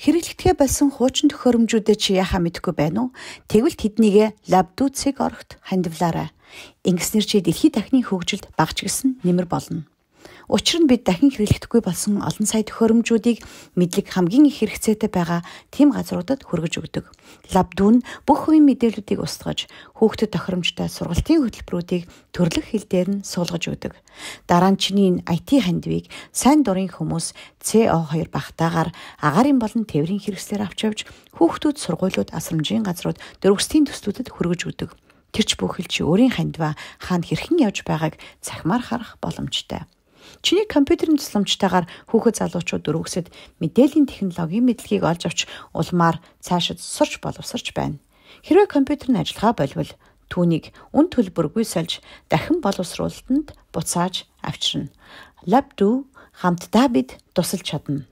хэрэглэгдэхэ болсон хуучин төхөөрөмжүүдэд чи яхаа мэдхгүй байна уу? Тэгвэл тэднийгэ лабдүүцийг орогт хандивлаарай. Ингэснээр чи дэлхийн дахны хөгжилд багч гисэн нэмэр болно. Учир нь бид дахин хэрэглэхдэггүй болсон олон сая төхөөрөмжүүдийг мэдлэг хамгийн их хэрэгцээтэй байгаа тэм газруудад хүргэж өгдөг. Лабдүн бүх үеийн мэдээллүүдийг устгаж, хүүхдэд тохиромжтой сургалтын хөтөлбөрүүдийг төрлөх хэл дээр нь суулгаж өгдөг. Дараа нь чиний IT хандвийг сайн дурын хүмүүс CO2 багтаагаар агарын болон тээврийн хэрэгслээр авч явж хүүхдүүд сургуулиуд асрамжийн газрууд дөрвөслийн төслүүдэд хүргэж өгдөг. Тэр ч бүхэл чи өөрийн хандва хаана хэрхэн явж байгааг цахимаар харах боломжтой. Чиний компьютерийн тусламжтайгаар хүүхэд залуучууд өргөсөд мэдээллийн технологийн мэдлэгийг олж авч улмаар цаашид сурч боловсрч байна. Хэрвээ компьютер нь ажиллагаа болвол түүнийг үн төлбөргүй сольж дахин боловсруулалтанд буцааж авчирна. LabDo хамтдаа бид тусалж чадна.